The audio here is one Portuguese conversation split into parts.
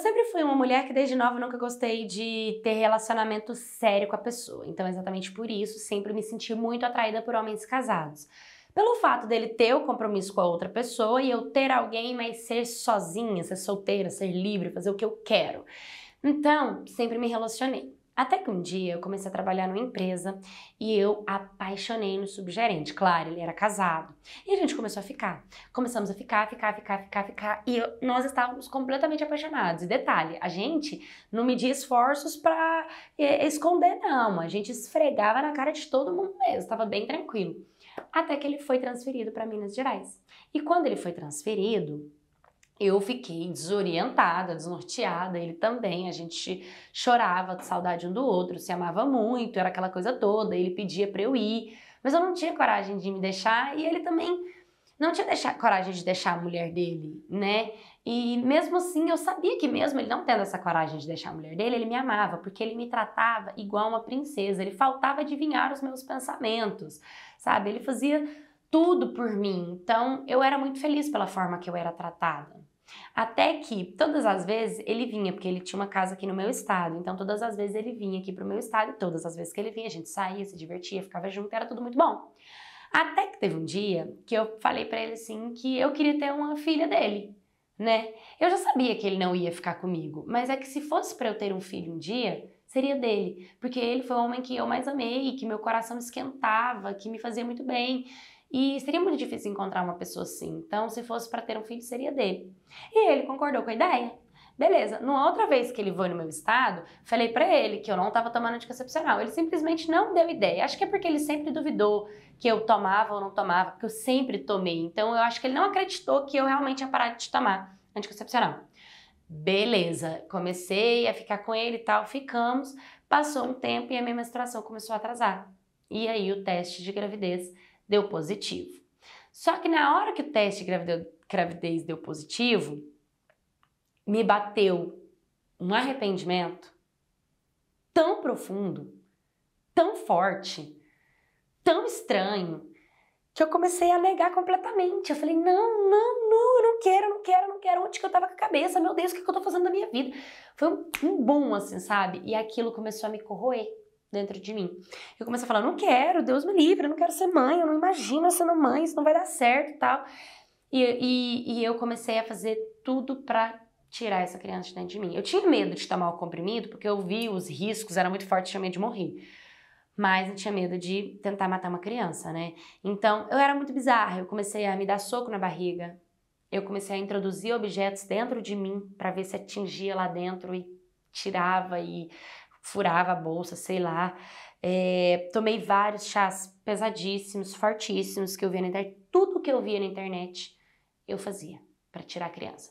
Eu sempre fui uma mulher que desde nova nunca gostei de ter relacionamento sério com a pessoa. Então, exatamente por isso, sempre me senti muito atraída por homens casados. Pelo fato dele ter o compromisso com a outra pessoa e eu ter alguém, mas ser sozinha, ser solteira, ser livre, fazer o que eu quero. Então, sempre me relacionei. Até que um dia eu comecei a trabalhar numa empresa e eu apaixonei no subgerente. Claro, ele era casado. E a gente começou a ficar. Começamos a ficar, ficar, ficar, ficar, ficar. E eu, nós estávamos completamente apaixonados. E detalhe, a gente não media esforços para é, esconder, não. A gente esfregava na cara de todo mundo mesmo. Estava bem tranquilo. Até que ele foi transferido para Minas Gerais. E quando ele foi transferido, eu fiquei desorientada, desnorteada, ele também. A gente chorava de saudade um do outro, se amava muito, era aquela coisa toda. Ele pedia para eu ir, mas eu não tinha coragem de me deixar e ele também não tinha deixar, coragem de deixar a mulher dele, né? E mesmo assim, eu sabia que mesmo ele não tendo essa coragem de deixar a mulher dele, ele me amava, porque ele me tratava igual uma princesa. Ele faltava adivinhar os meus pensamentos, sabe? Ele fazia tudo por mim. Então, eu era muito feliz pela forma que eu era tratada. Até que todas as vezes ele vinha, porque ele tinha uma casa aqui no meu estado, então todas as vezes ele vinha aqui pro meu estado, e todas as vezes que ele vinha, a gente saía, se divertia, ficava junto, era tudo muito bom. Até que teve um dia que eu falei para ele assim que eu queria ter uma filha dele, né? Eu já sabia que ele não ia ficar comigo, mas é que se fosse para eu ter um filho um dia, seria dele, porque ele foi o homem que eu mais amei, que meu coração esquentava, que me fazia muito bem. E seria muito difícil encontrar uma pessoa assim. Então, se fosse para ter um filho, seria dele. E ele concordou com a ideia. Beleza, numa outra vez que ele foi no meu estado, falei para ele que eu não estava tomando anticoncepcional. Ele simplesmente não deu ideia. Acho que é porque ele sempre duvidou que eu tomava ou não tomava, porque eu sempre tomei. Então eu acho que ele não acreditou que eu realmente ia parar de tomar anticoncepcional. Beleza, comecei a ficar com ele e tal, ficamos. Passou um tempo e a minha menstruação começou a atrasar. E aí o teste de gravidez deu positivo. Só que na hora que o teste de gravidez deu positivo, me bateu um arrependimento tão profundo, tão forte, tão estranho, que eu comecei a negar completamente. Eu falei: não, não, não, eu não quero, não quero, não quero. Onde que eu tava com a cabeça? Meu Deus, o que, que eu tô fazendo da minha vida? Foi um, um boom, assim, sabe? E aquilo começou a me corroer dentro de mim. Eu comecei a falar, não quero, Deus me livre, eu não quero ser mãe, eu não imagino sendo mãe, isso não vai dar certo tal. E, e, e eu comecei a fazer tudo para tirar essa criança de dentro de mim. Eu tinha medo de tomar o comprimido, porque eu vi os riscos, era muito forte, tinha medo de morrer. Mas eu tinha medo de tentar matar uma criança, né? Então, eu era muito bizarra, eu comecei a me dar soco na barriga, eu comecei a introduzir objetos dentro de mim para ver se atingia lá dentro e tirava e furava a bolsa, sei lá. É, tomei vários chás pesadíssimos, fortíssimos, que eu via na internet. Tudo que eu via na internet, eu fazia para tirar a criança.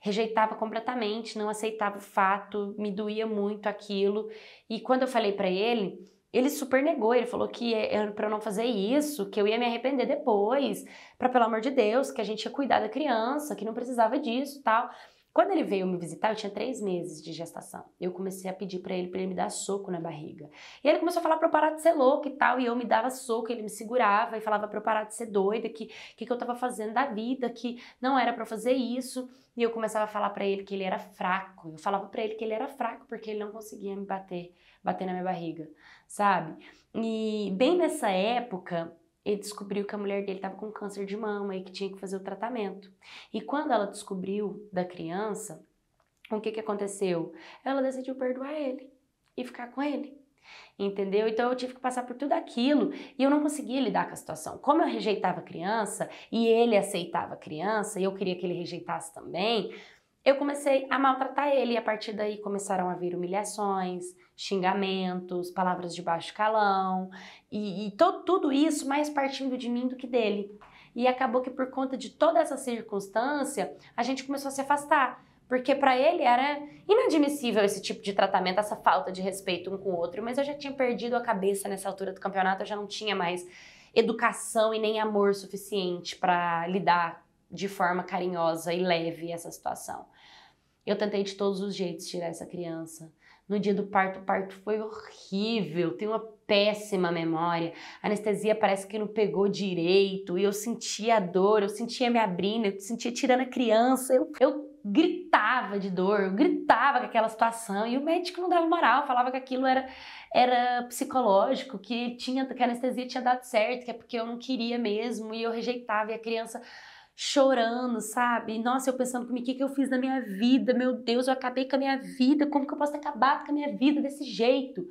Rejeitava completamente, não aceitava o fato, me doía muito aquilo. E quando eu falei para ele, ele super negou, ele falou que é, é para eu não fazer isso, que eu ia me arrepender depois, para pelo amor de Deus, que a gente ia cuidar da criança, que não precisava disso, tal. Quando ele veio me visitar, eu tinha três meses de gestação. Eu comecei a pedir para ele para ele me dar soco na barriga. E ele começou a falar para eu parar de ser louca e tal. E eu me dava soco, ele me segurava e falava para eu parar de ser doida, que que, que eu estava fazendo da vida, que não era para fazer isso. E eu começava a falar para ele que ele era fraco. Eu falava para ele que ele era fraco porque ele não conseguia me bater, bater na minha barriga, sabe? E bem nessa época ele descobriu que a mulher dele estava com câncer de mama e que tinha que fazer o tratamento. E quando ela descobriu da criança, o que, que aconteceu? Ela decidiu perdoar ele e ficar com ele. Entendeu? Então eu tive que passar por tudo aquilo e eu não conseguia lidar com a situação. Como eu rejeitava a criança e ele aceitava a criança e eu queria que ele rejeitasse também, eu comecei a maltratar ele e a partir daí começaram a vir humilhações, xingamentos, palavras de baixo calão e, e tudo isso mais partindo de mim do que dele. E acabou que por conta de toda essa circunstância, a gente começou a se afastar. Porque para ele era inadmissível esse tipo de tratamento, essa falta de respeito um com o outro. Mas eu já tinha perdido a cabeça nessa altura do campeonato, eu já não tinha mais educação e nem amor suficiente para lidar de forma carinhosa e leve essa situação. Eu tentei de todos os jeitos tirar essa criança. No dia do parto, o parto foi horrível, tenho uma péssima memória. A anestesia parece que não pegou direito, e eu sentia a dor, eu sentia me abrindo, eu sentia tirando a criança. Eu, eu gritava de dor, eu gritava com aquela situação, e o médico não dava moral, falava que aquilo era, era psicológico, que, tinha, que a anestesia tinha dado certo, que é porque eu não queria mesmo, e eu rejeitava, e a criança chorando, sabe? Nossa, eu pensando comigo, o que, que eu fiz na minha vida? Meu Deus, eu acabei com a minha vida, como que eu posso acabar com a minha vida desse jeito?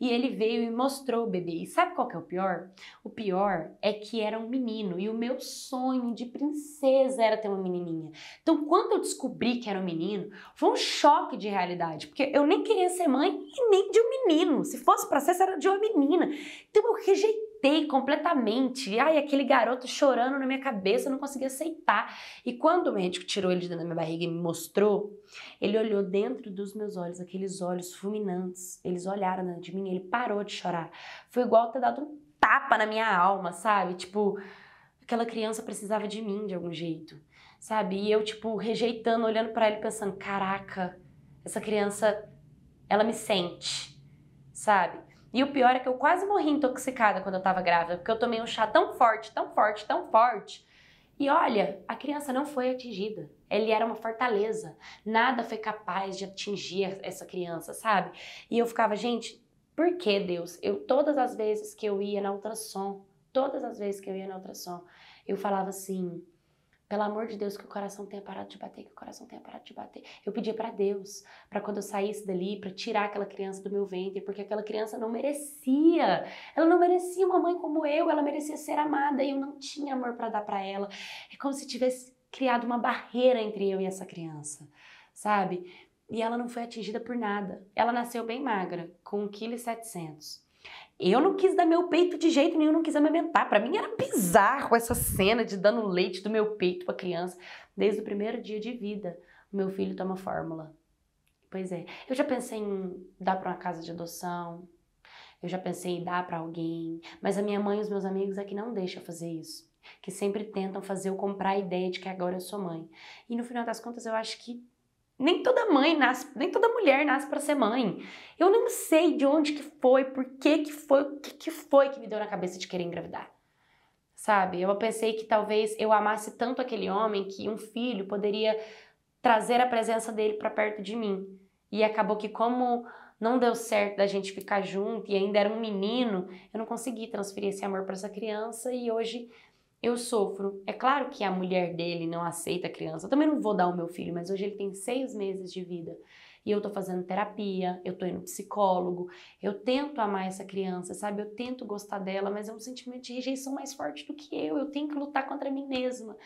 E ele veio e mostrou o bebê. E sabe qual que é o pior? O pior é que era um menino e o meu sonho de princesa era ter uma menininha. Então, quando eu descobri que era um menino, foi um choque de realidade, porque eu nem queria ser mãe e nem de um menino. Se fosse para ser, era de uma menina. Então, eu rejeitei aceitei completamente. Ai, aquele garoto chorando na minha cabeça, eu não conseguia aceitar. E quando o médico tirou ele de dentro da minha barriga e me mostrou, ele olhou dentro dos meus olhos, aqueles olhos fulminantes. Eles olharam dentro de mim, ele parou de chorar. Foi igual ter dado um tapa na minha alma, sabe? Tipo, aquela criança precisava de mim de algum jeito, sabe? E eu, tipo, rejeitando, olhando para ele, pensando: caraca, essa criança, ela me sente, sabe? E o pior é que eu quase morri intoxicada quando eu tava grávida, porque eu tomei um chá tão forte, tão forte, tão forte. E olha, a criança não foi atingida. Ele era uma fortaleza. Nada foi capaz de atingir essa criança, sabe? E eu ficava, gente, por que Deus? Eu todas as vezes que eu ia na ultrassom, todas as vezes que eu ia na ultrassom, eu falava assim: pelo amor de Deus, que o coração tenha parado de bater, que o coração tenha parado de bater. Eu pedi para Deus, para quando eu saísse dali, para tirar aquela criança do meu ventre, porque aquela criança não merecia. Ela não merecia uma mãe como eu, ela merecia ser amada e eu não tinha amor para dar para ela. É como se tivesse criado uma barreira entre eu e essa criança, sabe? E ela não foi atingida por nada. Ela nasceu bem magra, com 1,7 kg eu não quis dar meu peito de jeito nenhum, não quis amamentar. Para mim era bizarro essa cena de dando leite do meu peito para criança desde o primeiro dia de vida. Meu filho toma fórmula. Pois é. Eu já pensei em dar para uma casa de adoção. Eu já pensei em dar para alguém, mas a minha mãe e os meus amigos aqui é não deixam fazer isso. Que sempre tentam fazer eu comprar a ideia de que agora eu sou mãe. E no final das contas, eu acho que nem toda mãe nasce, nem toda mulher nasce para ser mãe. Eu não sei de onde que foi, por que que foi, o que que foi que me deu na cabeça de querer engravidar. Sabe? Eu pensei que talvez eu amasse tanto aquele homem que um filho poderia trazer a presença dele para perto de mim. E acabou que como não deu certo da gente ficar junto e ainda era um menino, eu não consegui transferir esse amor para essa criança e hoje eu sofro. É claro que a mulher dele não aceita a criança. Eu também não vou dar o meu filho, mas hoje ele tem seis meses de vida. E eu tô fazendo terapia, eu tô indo psicólogo, eu tento amar essa criança, sabe? Eu tento gostar dela, mas é um sentimento de rejeição mais forte do que eu. Eu tenho que lutar contra mim mesma.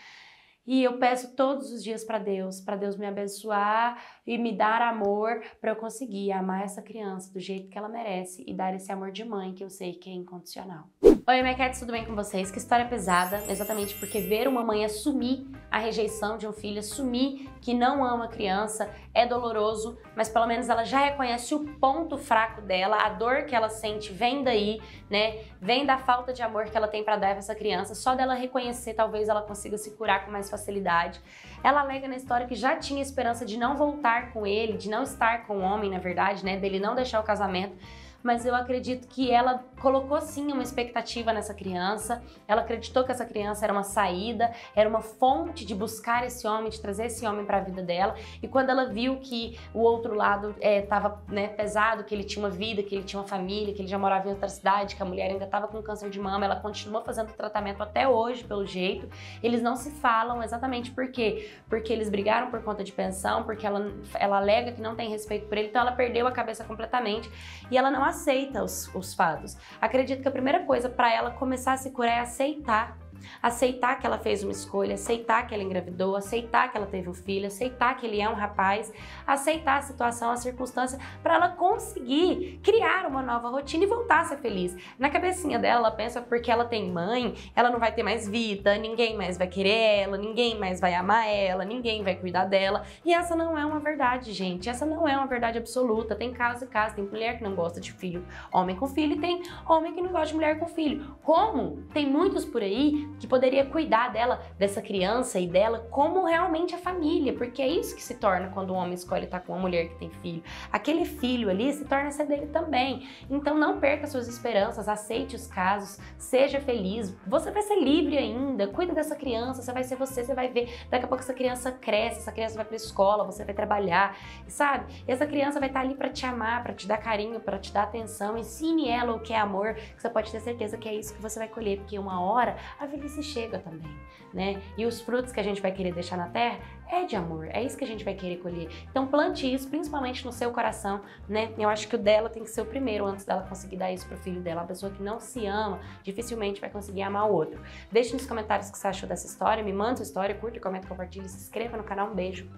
E eu peço todos os dias para Deus, para Deus me abençoar e me dar amor para eu conseguir amar essa criança do jeito que ela merece e dar esse amor de mãe que eu sei que é incondicional. Oi, Mequetes, tudo bem com vocês? Que história pesada, exatamente porque ver uma mãe assumir a rejeição de um filho, assumir que não ama a criança, é doloroso, mas pelo menos ela já reconhece o ponto fraco dela, a dor que ela sente vem daí, né? Vem da falta de amor que ela tem para dar pra essa criança. Só dela reconhecer, talvez ela consiga se curar com mais facilidade. Ela alega na história que já tinha esperança de não voltar com ele, de não estar com o homem, na verdade, né? Dele não deixar o casamento mas eu acredito que ela colocou sim uma expectativa nessa criança, ela acreditou que essa criança era uma saída, era uma fonte de buscar esse homem, de trazer esse homem para a vida dela, e quando ela viu que o outro lado estava é, né, pesado, que ele tinha uma vida, que ele tinha uma família, que ele já morava em outra cidade, que a mulher ainda estava com câncer de mama, ela continuou fazendo o tratamento até hoje, pelo jeito, eles não se falam exatamente por quê? Porque eles brigaram por conta de pensão, porque ela, ela alega que não tem respeito por ele, então ela perdeu a cabeça completamente e ela não aceita os, os fados. Acredito que a primeira coisa para ela começar a se curar é aceitar Aceitar que ela fez uma escolha, aceitar que ela engravidou, aceitar que ela teve um filho, aceitar que ele é um rapaz, aceitar a situação, a circunstância, para ela conseguir criar uma nova rotina e voltar a ser feliz. Na cabecinha dela, ela pensa porque ela tem mãe, ela não vai ter mais vida, ninguém mais vai querer ela, ninguém mais vai amar ela, ninguém vai cuidar dela. E essa não é uma verdade, gente. Essa não é uma verdade absoluta. Tem caso e caso, tem mulher que não gosta de filho, homem com filho, e tem homem que não gosta de mulher com filho. Como tem muitos por aí que poderia cuidar dela, dessa criança e dela, como realmente a família, porque é isso que se torna quando um homem escolhe estar tá com uma mulher que tem filho. Aquele filho ali se torna ser dele também. Então não perca suas esperanças, aceite os casos, seja feliz. Você vai ser livre ainda, cuida dessa criança, você vai ser você, você vai ver. Daqui a pouco essa criança cresce, essa criança vai pra escola, você vai trabalhar, sabe? E essa criança vai estar tá ali para te amar, para te dar carinho, para te dar atenção. Ensine ela o que é amor, que você pode ter certeza que é isso que você vai colher, porque uma hora a vida velhice chega também, né? E os frutos que a gente vai querer deixar na terra é de amor, é isso que a gente vai querer colher. Então plante isso principalmente no seu coração, né? Eu acho que o dela tem que ser o primeiro antes dela conseguir dar isso pro filho dela. A pessoa que não se ama dificilmente vai conseguir amar o outro. Deixe nos comentários o que você achou dessa história, me manda sua história, curta, comenta, compartilha, se inscreva no canal. Um beijo,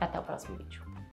até o próximo vídeo.